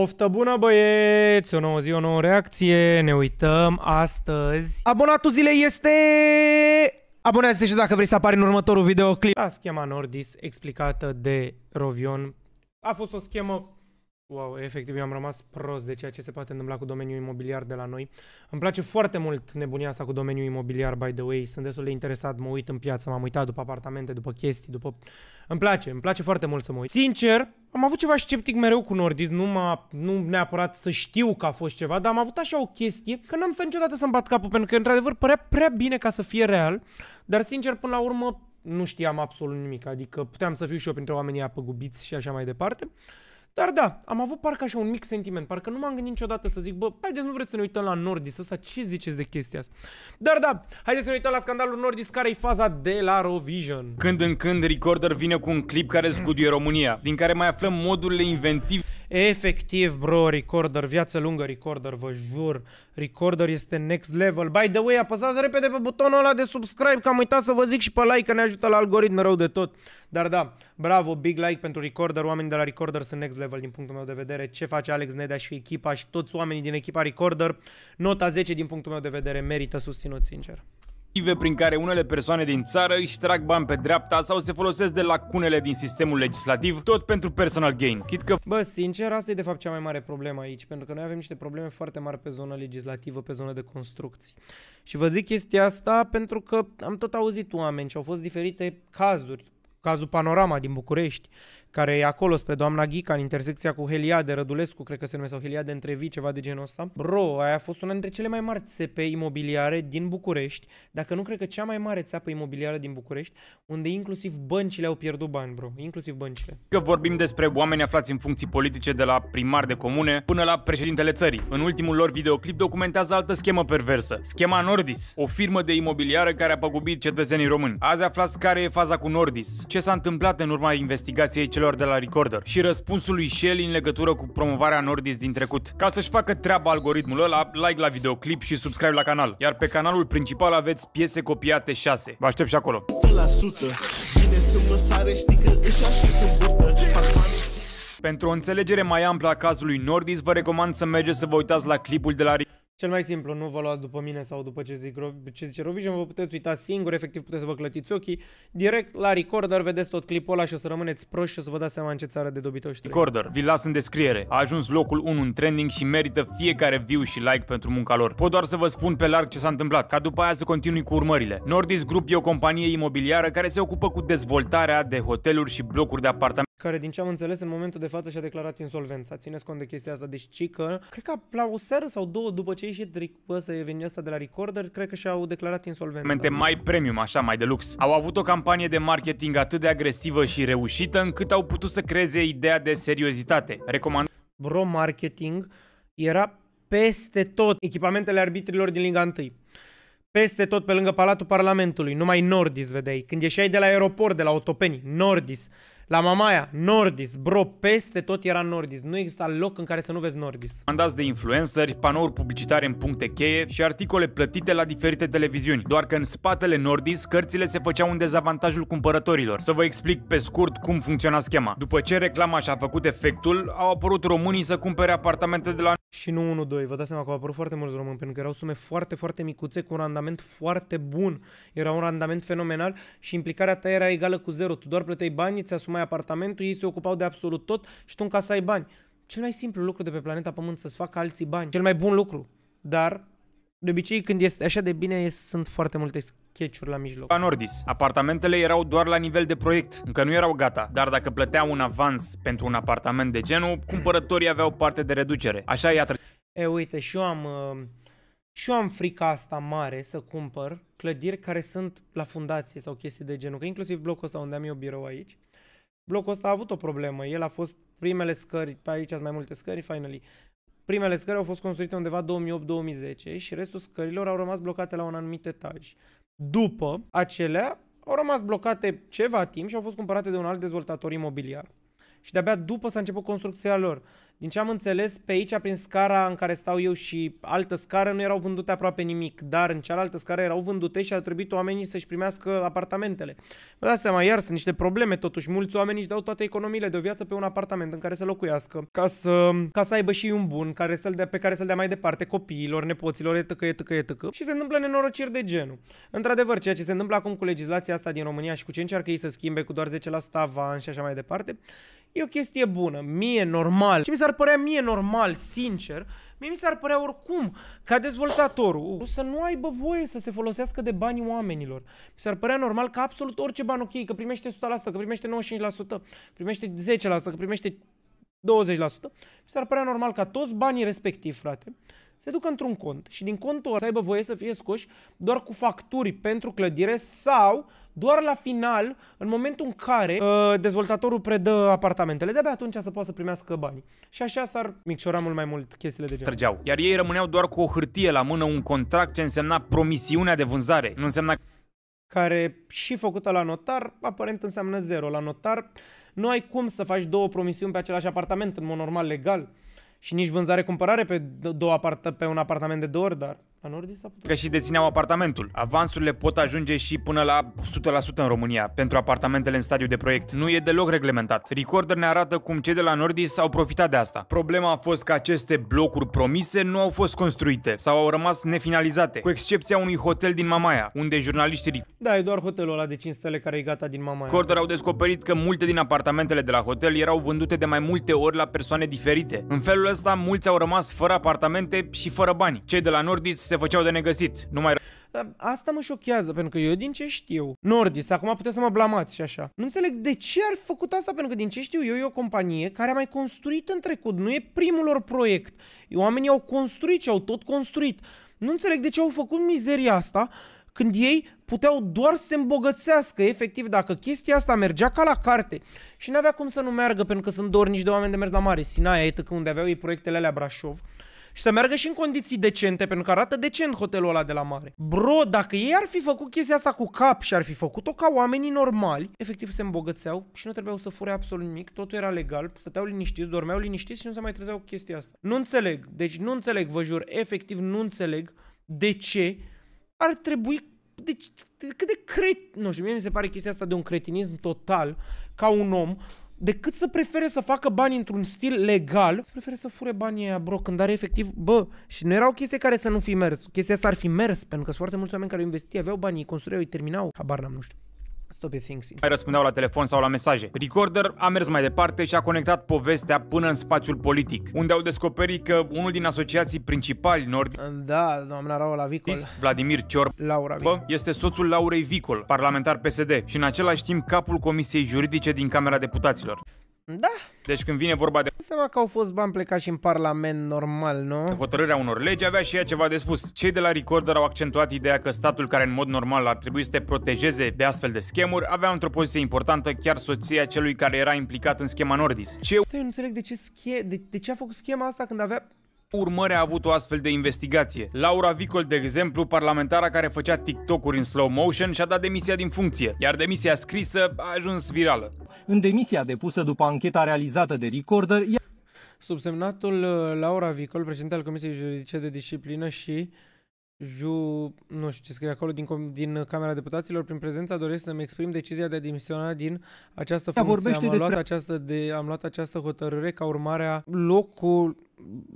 Poftă bună băieți, o nouă zi, o nouă reacție, ne uităm astăzi. Abonatul zilei este... Abonează-te și dacă vrei să apari în următorul videoclip. La schema Nordis explicată de Rovion a fost o schemă Wow, efectiv, eu am rămas prost de ceea ce se poate întâmpla cu domeniul imobiliar de la noi. Îmi place foarte mult nebunia asta cu domeniul imobiliar, by the way. Sunt destul de interesat, mă uit în piață, m-am uitat după apartamente, după chestii, după... Îmi place, îmi place foarte mult să mă uit. Sincer, am avut ceva sceptic mereu cu Nordis, nu, m-a, nu neapărat să știu că a fost ceva, dar am avut așa o chestie că n-am stat niciodată să-mi bat capul, pentru că, într-adevăr, părea prea bine ca să fie real, dar, sincer, până la urmă, nu știam absolut nimic, adică puteam să fiu și eu printre oamenii apăgubiți și așa mai departe. Dar da, am avut parcă așa un mic sentiment, parcă nu m-am gândit niciodată să zic, bă, haideți nu vreți să ne uităm la Nordis ăsta, ce ziceți de chestia asta? Dar da, haideți să ne uităm la scandalul Nordis, care e faza de la Rovision. Când în când, Recorder vine cu un clip care zguduie România, din care mai aflăm modurile inventive Efectiv, bro, Recorder, viață lungă, Recorder, vă jur. Recorder este next level. By the way, apăsați repede pe butonul ăla de subscribe, că am uitat să vă zic și pe like, că ne ajută la algoritm rău de tot. Dar da, bravo, big like pentru Recorder, oamenii de la Recorder sunt next level din punctul meu de vedere. Ce face Alex Nedea și echipa și toți oamenii din echipa Recorder, nota 10 din punctul meu de vedere, merită susținut sincer motive prin care unele persoane din țară își trag bani pe dreapta sau se folosesc de lacunele din sistemul legislativ, tot pentru personal gain. Chit că... Bă, sincer, asta e de fapt cea mai mare problemă aici, pentru că noi avem niște probleme foarte mari pe zona legislativă, pe zona de construcții. Și vă zic chestia asta pentru că am tot auzit oameni și au fost diferite cazuri cazul Panorama din București, care e acolo spre doamna Ghica, în intersecția cu Heliade, Rădulescu, cred că se numește, sau Heliade Întrevi, ceva de genul ăsta. Bro, aia a fost una dintre cele mai mari țepe imobiliare din București, dacă nu cred că cea mai mare țeapă imobiliară din București, unde inclusiv băncile au pierdut bani, bro, inclusiv băncile. Că vorbim despre oameni aflați în funcții politice de la primar de comune până la președintele țării. În ultimul lor videoclip documentează altă schemă perversă, schema Nordis, o firmă de imobiliară care a păgubit cetățenii români. Azi aflați care e faza cu Nordis, ce s-a întâmplat în urma investigației celor colegilor de la Recorder și răspunsul lui Shell în legătură cu promovarea Nordis din trecut. Ca să-și facă treaba algoritmul ăla, like la videoclip și subscribe la canal. Iar pe canalul principal aveți piese copiate 6. Vă aștept și acolo. pentru o înțelegere mai amplă a cazului Nordis, vă recomand să mergeți să vă uitați la clipul de la cel mai simplu, nu vă luați după mine sau după ce, zic, ce zice Rovision, vă puteți uita singur, efectiv puteți să vă clătiți ochii direct la recorder, vedeți tot clipul ăla și o să rămâneți proști și o să vă dați seama în ce țară de dobitoși Recorder, vi las în descriere, a ajuns locul 1 în trending și merită fiecare view și like pentru munca lor. Pot doar să vă spun pe larg ce s-a întâmplat, ca după aia să continui cu urmările. Nordis Group e o companie imobiliară care se ocupă cu dezvoltarea de hoteluri și blocuri de apartamente care, din ce am înțeles, în momentul de față și-a declarat insolvența. Țineți cont de chestia asta. Deci, cică, că, cred că la o seară sau două după ce ce a ieșit ăsta, evenimentul ăsta de la Recorder, cred că și-au declarat insolvență. Mente mai premium, așa, mai de lux. Au avut o campanie de marketing atât de agresivă și reușită încât au putut să creeze ideea de seriozitate. Recomand... Bro marketing era peste tot echipamentele arbitrilor din Liga 1 peste tot pe lângă Palatul Parlamentului, numai Nordis vedeai. Când ieșeai de la aeroport, de la Otopeni, Nordis. La Mamaia, Nordis, bro, peste tot era Nordis. Nu exista loc în care să nu vezi Nordis. Mandați de influenceri, panouri publicitare în puncte cheie și articole plătite la diferite televiziuni. Doar că în spatele Nordis, cărțile se făceau un dezavantajul cumpărătorilor. Să vă explic pe scurt cum funcționa schema. După ce reclama și-a făcut efectul, au apărut românii să cumpere apartamente de la și nu 1-2, vă dați seama că au apărut foarte mulți români, pentru că erau sume foarte, foarte micuțe, cu un randament foarte bun. Era un randament fenomenal și implicarea ta era egală cu zero. Tu doar plăteai banii, ți asumai apartamentul, ei se ocupau de absolut tot și tu încasai bani. Cel mai simplu lucru de pe planeta Pământ să-ți facă alții bani. Cel mai bun lucru. Dar de obicei, când este așa de bine, sunt foarte multe sketch-uri la mijloc. La Nordis, apartamentele erau doar la nivel de proiect, încă nu erau gata, dar dacă plăteau un avans pentru un apartament de genul, cumpărătorii aveau parte de reducere. Așa e a E, uite, și eu am... Uh, și eu am frica asta mare să cumpăr clădiri care sunt la fundație sau chestii de genul, că inclusiv blocul ăsta unde am eu birou aici, blocul ăsta a avut o problemă. El a fost primele scări, pe aici sunt mai multe scări, finally. Primele scări au fost construite undeva 2008-2010 și restul scărilor au rămas blocate la un anumit etaj. După acelea, au rămas blocate ceva timp și au fost cumpărate de un alt dezvoltator imobiliar. Și de-abia după s-a început construcția lor. Din ce am înțeles, pe aici, prin scara în care stau eu și altă scară, nu erau vândute aproape nimic, dar în cealaltă scară erau vândute și a trebuit oamenii să-și primească apartamentele. Vă dați seama, iar sunt niște probleme totuși. Mulți oameni își dau toate economiile de o viață pe un apartament în care să locuiască, ca să, ca să aibă și un bun care să dea, pe care să-l dea mai departe copiilor, nepoților, etc., etc., etc. Și se întâmplă nenorociri de genul. Într-adevăr, ceea ce se întâmplă acum cu legislația asta din România și cu ce încearcă ei să schimbe cu doar 10% avans și așa mai departe, e o chestie bună, mie normal. Și mi s-ar părea mie normal, sincer, mie mi s-ar părea oricum ca dezvoltatorul să nu aibă voie să se folosească de banii oamenilor. Mi s-ar părea normal ca absolut orice bani ok, că primește 100%, că primește 95%, primește 10%, că primește 20%, mi s-ar părea normal ca toți banii respectivi, frate, se ducă într-un cont și din contul ăla să aibă voie să fie scoși doar cu facturi pentru clădire sau doar la final, în momentul în care uh, dezvoltatorul predă apartamentele, de-abia atunci să poată să primească banii. Și așa s-ar micșora mult mai mult chestiile de genul. Trăgeau. Iar ei rămâneau doar cu o hârtie la mână, un contract ce însemna promisiunea de vânzare. Nu însemna... Care și făcută la notar, aparent înseamnă zero. La notar nu ai cum să faci două promisiuni pe același apartament în mod normal legal și nici vânzare-cumpărare pe, două apart- pe un apartament de două ori, dar Că și dețineau apartamentul. Avansurile pot ajunge și până la 100% în România pentru apartamentele în stadiu de proiect. Nu e deloc reglementat. Recorder ne arată cum cei de la Nordis au profitat de asta. Problema a fost că aceste blocuri promise nu au fost construite sau au rămas nefinalizate, cu excepția unui hotel din Mamaia, unde jurnaliștii... Da, e doar hotelul ăla de 5 stele care e gata din Mamaia. Recorder au descoperit că multe din apartamentele de la hotel erau vândute de mai multe ori la persoane diferite. În felul ăsta, mulți au rămas fără apartamente și fără bani. Cei de la Nordis se se făceau de negăsit. Nu mai... Da, asta mă șochează, pentru că eu din ce știu, Nordis, acum puteți să mă blamați și așa. Nu înțeleg de ce ar fi făcut asta, pentru că din ce știu eu e o companie care a mai construit în trecut, nu e primul lor proiect. Oamenii au construit și au tot construit. Nu înțeleg de ce au făcut mizeria asta când ei puteau doar să se îmbogățească, efectiv, dacă chestia asta mergea ca la carte și n-avea cum să nu meargă, pentru că sunt dornici de oameni de mers la mare, Sinaia, etc., unde aveau ei proiectele alea Brașov, și să meargă și în condiții decente, pentru că arată decent hotelul ăla de la mare. Bro, dacă ei ar fi făcut chestia asta cu cap și ar fi făcut-o ca oamenii normali, efectiv se îmbogățeau și nu trebuiau să fure absolut nimic, totul era legal, stăteau liniștiți, dormeau liniștiți și nu se mai trezeau cu chestia asta. Nu înțeleg, deci nu înțeleg, vă jur, efectiv nu înțeleg de ce ar trebui deci, cât de cret... Nu știu, mie mi se pare chestia asta de un cretinism total ca un om decât să prefere să facă bani într-un stil legal, să prefere să fure banii aia, bro, când are efectiv, bă, și nu erau chestii care să nu fi mers. Chestia asta ar fi mers, pentru că sunt foarte mulți oameni care au investit aveau banii, construiau, îi terminau, habar n-am, nu știu. Stop things. Mai răspundeau la telefon sau la mesaje. Recorder a mers mai departe și a conectat povestea până în spațiul politic, unde au descoperit că unul din asociații principali nord Da, doamna Raula Vicol. Vladimir Ciorb. Laura Vicol. este soțul Laurei Vicol, parlamentar PSD și în același timp capul Comisiei Juridice din Camera Deputaților. Da. Deci când vine vorba de... Seama că au fost bani plecați și în Parlament normal, nu? Hotărârea unor legi avea și ea ceva de spus. Cei de la Recorder au accentuat ideea că statul care în mod normal ar trebui să te protejeze de astfel de schemuri avea într-o poziție importantă chiar soția celui care era implicat în schema Nordis. Ce... Eu nu înțeleg de ce, sche... de, de ce a făcut schema asta când avea urmări a avut o astfel de investigație. Laura Vicol, de exemplu, parlamentara care făcea TikTok-uri în slow motion, și-a dat demisia din funcție, iar demisia scrisă a ajuns virală. În demisia depusă după ancheta realizată de Recorder, ea... Subsemnatul uh, Laura Vicol, președinte al Comisiei Juridice de Disciplină și ju... nu știu ce scrie acolo, din, din Camera Deputaților, prin prezența doresc să-mi exprim decizia de a demisiona din această funcție. Vorbește am, luat despre... această de, am luat această hotărâre ca urmare a locul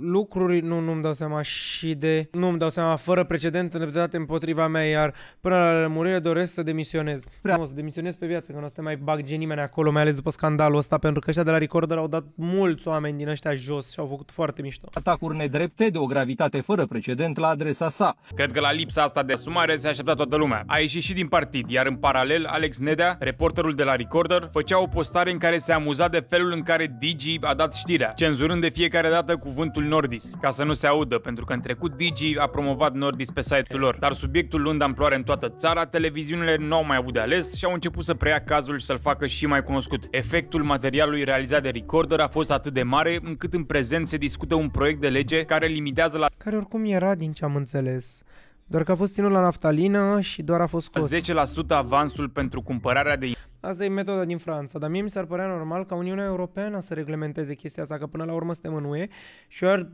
lucruri, nu, nu-mi dau seama și de, nu-mi dau seama, fără precedent îndreptate împotriva mea, iar până la rămurire doresc să demisionez. Prea. Nu, să demisionez pe viață, că nu o să te mai bag nimeni acolo, mai ales după scandalul ăsta, pentru că ăștia de la Recorder au dat mulți oameni din ăștia jos și au făcut foarte mișto. Atacuri nedrepte de o gravitate fără precedent la adresa sa. Cred că la lipsa asta de sumare se aștepta toată lumea. A ieșit și din partid, iar în paralel, Alex Nedea, reporterul de la Recorder, făcea o postare în care se amuza de felul în care Digi a dat știrea, cenzurând de fiecare dată cuvântul Nordis, ca să nu se audă, pentru că în trecut Digi a promovat Nordis pe site-ul lor, dar subiectul luând amploare în toată țara, televiziunile nu au mai avut de ales și au început să preia cazul și să-l facă și mai cunoscut. Efectul materialului realizat de Recorder a fost atât de mare încât în prezent se discută un proiect de lege care limitează la... Care oricum era din ce am înțeles. Doar că a fost ținut la naftalină și doar a fost scos. 10% avansul pentru cumpărarea de Asta e metoda din Franța, dar mie mi s-ar părea normal ca Uniunea Europeană să reglementeze chestia asta, că până la urmă suntem în UE și ar,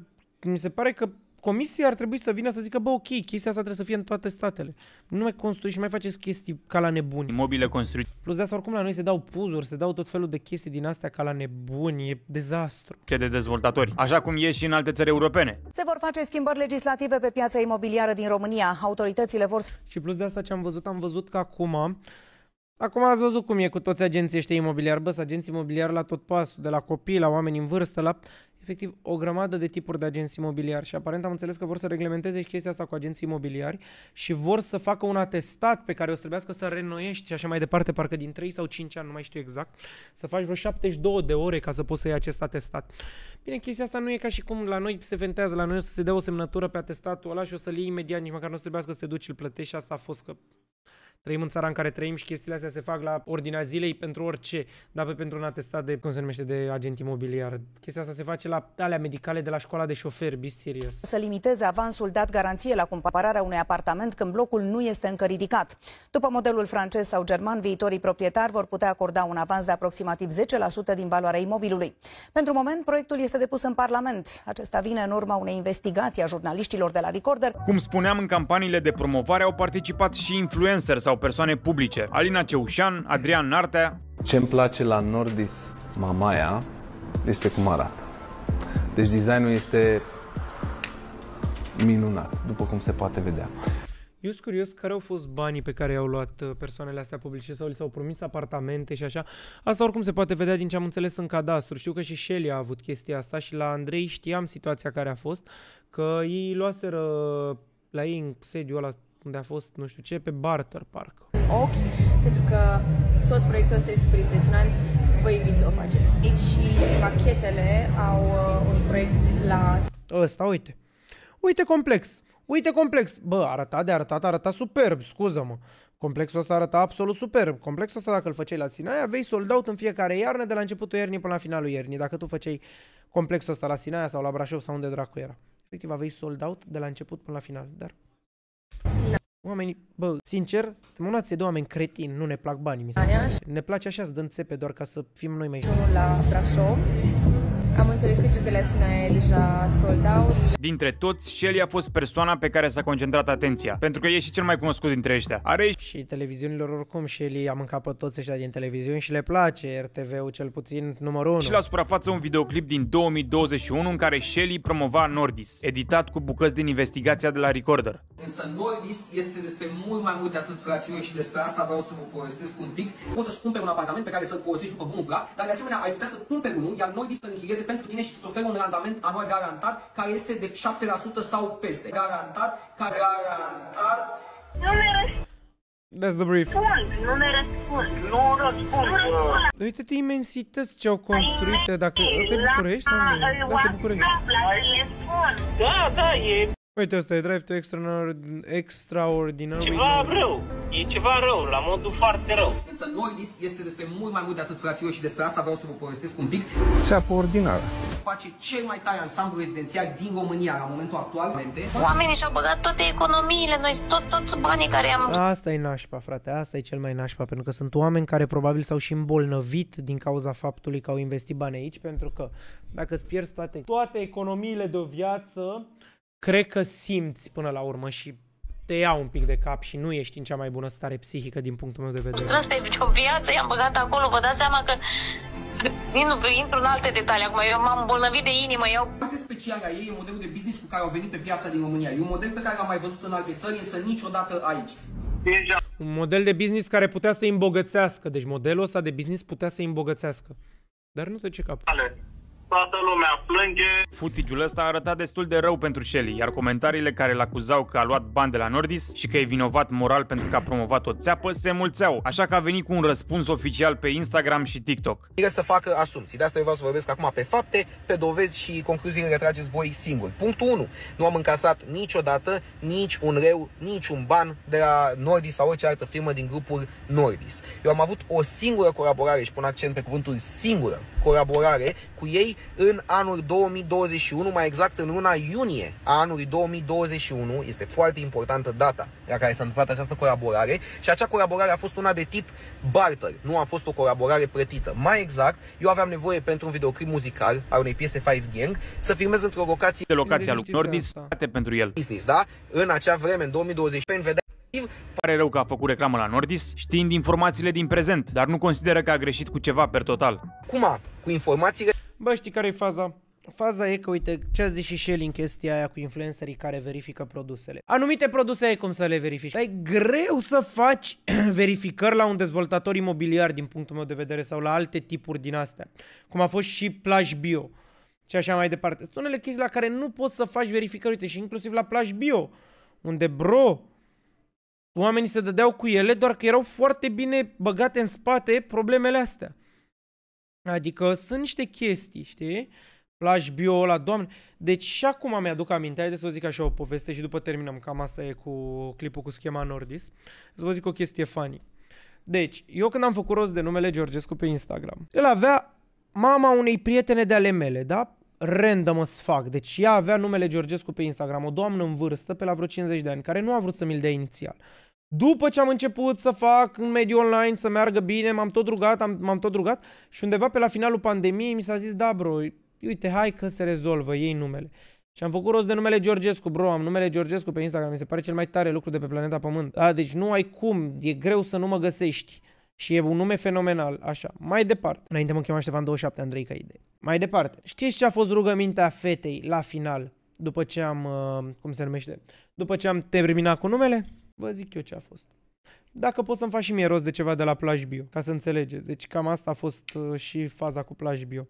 mi se pare că Comisia ar trebui să vină să zică, bă, ok, chestia asta trebuie să fie în toate statele. Nu mai construi și mai faceți chestii ca la nebuni. Imobile construite. Plus de asta, oricum, la noi se dau puzuri, se dau tot felul de chestii din astea ca la nebuni. E dezastru. Ce de dezvoltatori. Așa cum e și în alte țări europene. Se vor face schimbări legislative pe piața imobiliară din România. Autoritățile vor... Și plus de asta ce am văzut, am văzut că acum Acum ați văzut cum e cu toți agenții ăștia imobiliari. Bă, agenții imobiliari la tot pasul, de la copii, la oameni în vârstă, la efectiv o grămadă de tipuri de agenții imobiliari și aparent am înțeles că vor să reglementeze și chestia asta cu agenții imobiliari și vor să facă un atestat pe care o să trebuiască să renoiești și așa mai departe, parcă din 3 sau 5 ani, nu mai știu exact, să faci vreo 72 de ore ca să poți să iei acest atestat. Bine, chestia asta nu e ca și cum la noi se ventează, la noi o să se dea o semnătură pe atestatul ăla și o să-l iei imediat, nici măcar nu o să trebuiască să te duci și îl plătești și asta a fost că trăim în țara în care trăim și chestiile astea se fac la ordinea zilei pentru orice, dar pe pentru un atestat de, cum se numește, de agent imobiliar. Chestia asta se face la alea medicale de la școala de șofer, be serious. Să limiteze avansul dat garanție la cumpărarea unui apartament când blocul nu este încă ridicat. După modelul francez sau german, viitorii proprietari vor putea acorda un avans de aproximativ 10% din valoarea imobilului. Pentru moment, proiectul este depus în Parlament. Acesta vine în urma unei investigații a jurnaliștilor de la Recorder. Cum spuneam, în campaniile de promovare au participat și influencer sau persoane publice. Alina Ceușan, Adrian Nartea... Ce îmi place la Nordis Mamaia este cum arată. Deci designul este minunat, după cum se poate vedea. Eu sunt curios care au fost banii pe care i-au luat uh, persoanele astea publice sau li s-au promis apartamente și așa. Asta oricum se poate vedea din ce am înțeles în cadastru. Știu că și Shelly a avut chestia asta și la Andrei știam situația care a fost, că ei luaseră la ei în sediul ăla unde a fost nu știu ce, pe Barter Park. Ok, pentru că tot proiectul ăsta e super impresionant, vă invit să o faceți. Aici și rachetele au uh, un proiect la... Ăsta, uite. Uite complex. Uite complex. Bă, arăta de arătat, arăta superb, scuză-mă. Complexul ăsta arăta absolut superb. Complexul ăsta, dacă îl făceai la Sinaia, vei sold out în fiecare iarnă, de la începutul iernii până la finalul iernii. Dacă tu făceai complexul ăsta la Sinaia sau la Brașov sau unde dracu era. Efectiv, aveai sold out de la început până la final. Dar Oamenii, bă, sincer, suntem nație de oameni cretini, nu ne plac banii, mi se Ne place așa să dăm țepe doar ca să fim noi mai... La Brașov, înțeles că cel de la Sinaia e deja sold out. Dintre toți, Shelly a fost persoana pe care s-a concentrat atenția, pentru că e și cel mai cunoscut dintre ăștia. Are și televiziunilor oricum, Shelly a mâncat pe toți ăștia din televiziuni și le place, RTV-ul cel puțin numărul 1. Și la suprafață un videoclip din 2021 în care Shelly promova Nordis, editat cu bucăți din investigația de la Recorder. Însă Nordis este despre mult mai mult de atât, fraților, și despre asta vreau să vă povestesc un pic. Poți să-ți cumperi un apartament pe care să-l folosești după bunul plac, dar de asemenea ai putea să cumperi unul, iar Nordis să închirieze pentru pentru tine și îți oferă un randament anual garantat care este de 7% sau peste. Garantat, care garantat... Nu mi That's the brief. nu mi răspund, nu răspund. răspund. Uite-te imensități ce au construit, dacă Asta e București nu? Da, asta e București. Da, da, e Uite, asta e Drive to Extraordinar, extraordinar Ceva rău! E ceva rău, la modul foarte rău. Însă Noidis este despre mult mai mult de atât, frații și despre asta vreau să vă povestesc un pic. Țeapă ordinară. Face cel mai tare ansamblu rezidențial din România la momentul actual. Oamenii și-au băgat toate economiile, noi tot, toți banii care am... Asta e nașpa, frate, asta e cel mai nașpa, pentru că sunt oameni care probabil s-au și îmbolnăvit din cauza faptului că au investit bani aici, pentru că dacă îți pierzi toate, toate economiile de o viață, cred că simți până la urmă și te ia un pic de cap și nu ești în cea mai bună stare psihică din punctul meu de vedere. Am strâns pe o viață, i-am băgat acolo, vă dați seama că Nu intru în alte detalii acum, eu m-am îmbolnăvit de inimă, eu... Foarte special a ei e modelul de business cu care au venit pe piața din România. E un model pe care l-am mai văzut în alte țări, însă niciodată aici. Un model de business care putea să îi îmbogățească. Deci modelul ăsta de business putea să îi îmbogățească. Dar nu te ce cap. Ale toată lumea plânge. Footage-ul ăsta arătat destul de rău pentru Shelly, iar comentariile care îl acuzau că a luat bani de la Nordis și că e vinovat moral pentru că a promovat o țeapă se mulțeau, așa că a venit cu un răspuns oficial pe Instagram și TikTok. Trebuie să facă asumții, de asta eu vreau să vorbesc acum pe fapte, pe dovezi și concluziile le trageți voi singuri. Punctul 1. Nu am încasat niciodată nici un reu, nici un ban de la Nordis sau orice altă firmă din grupul Nordis. Eu am avut o singură colaborare și pun accent pe cuvântul singură colaborare cu ei în anul 2021, mai exact în luna iunie a anului 2021. Este foarte importantă data la care s-a întâmplat această colaborare și acea colaborare a fost una de tip barter, nu a fost o colaborare plătită. Mai exact, eu aveam nevoie pentru un videoclip muzical al unei piese Five Gang să filmez într-o locație... De locația lui Norbis, pentru el. Business, da? În acea vreme, în 2021, vedea Pare rău că a făcut reclamă la Nordis, știind informațiile din prezent, dar nu consideră că a greșit cu ceva per total. Cum? a? Cu informațiile Bă, știi care e faza? Faza e că, uite, ce a zis și Shelly în chestia aia cu influencerii care verifică produsele. Anumite produse ai cum să le verifici. Dar e greu să faci verificări la un dezvoltator imobiliar, din punctul meu de vedere, sau la alte tipuri din astea. Cum a fost și Plaj Bio și așa mai departe. Sunt unele chestii la care nu poți să faci verificări, uite, și inclusiv la Plaj Bio, unde, bro, oamenii se dădeau cu ele, doar că erau foarte bine băgate în spate problemele astea. Adică sunt niște chestii, știi? Flash bio la doamne. Deci și acum mi-aduc aminte, haideți să vă zic așa o poveste și după terminăm, cam asta e cu clipul cu schema Nordis. Să vă zic o chestie funny. Deci, eu când am făcut rost de numele Georgescu pe Instagram, el avea mama unei prietene de ale mele, da? Random as fac. Deci ea avea numele Georgescu pe Instagram, o doamnă în vârstă, pe la vreo 50 de ani, care nu a vrut să mi-l dea inițial. După ce am început să fac în mediul online, să meargă bine, m-am tot rugat, m-am tot rugat și undeva pe la finalul pandemiei mi s-a zis, da bro, uite, hai că se rezolvă, ei numele. Și am făcut rost de numele Georgescu, bro, am numele Georgescu pe Instagram, mi se pare cel mai tare lucru de pe planeta Pământ. A, da, deci nu ai cum, e greu să nu mă găsești. Și e un nume fenomenal, așa. Mai departe. Înainte mă chema Ștefan 27 Andrei ca Mai departe. Știți ce a fost rugămintea fetei la final? După ce am, uh, cum se numește? După ce am terminat cu numele? Vă zic eu ce a fost. Dacă pot să-mi faci și mie rost de ceva de la Plaj Bio, ca să înțelegeți. Deci cam asta a fost uh, și faza cu Plaj Bio.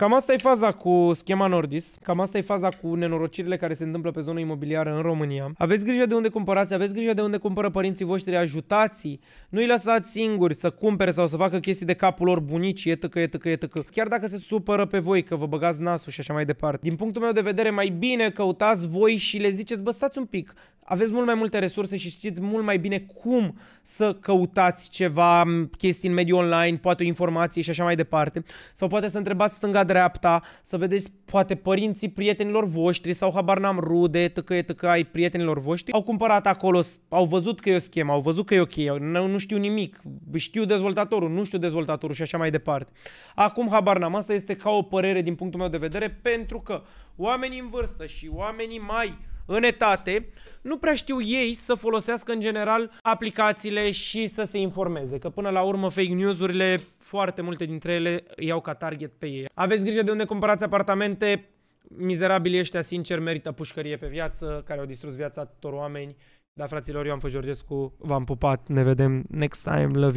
Cam asta e faza cu schema Nordis, cam asta e faza cu nenorocirile care se întâmplă pe zona imobiliară în România. Aveți grijă de unde cumpărați, aveți grijă de unde cumpără părinții voștri, ajutați nu-i lăsați singuri să cumpere sau să facă chestii de capul lor bunici, tăcă, e tăcă. Chiar dacă se supără pe voi că vă băgați nasul și așa mai departe. Din punctul meu de vedere, mai bine căutați voi și le ziceți, bă, stați un pic, aveți mult mai multe resurse și știți mult mai bine cum să căutați ceva, chestii în mediul online, poate o informație și așa mai departe, sau poate să întrebați stânga-dreapta, să vedeți poate părinții prietenilor voștri sau habar n-am rude, tăcăie, ai prietenilor voștri, au cumpărat acolo, au văzut că e o schemă, au văzut că e ok, nu știu nimic, știu dezvoltatorul, nu știu dezvoltatorul și așa mai departe. Acum habar n-am, asta este ca o părere din punctul meu de vedere, pentru că oamenii în vârstă și oamenii mai în etate, nu prea știu ei să folosească în general aplicațiile și să se informeze, că până la urmă fake news-urile, foarte multe dintre ele iau ca target pe ei. Aveți grijă de unde cumpărați apartamente, mizerabili ăștia sincer merită pușcărie pe viață, care au distrus viața tuturor oameni. Da, fraților, eu am fost Georgescu, v-am pupat, ne vedem next time, love you!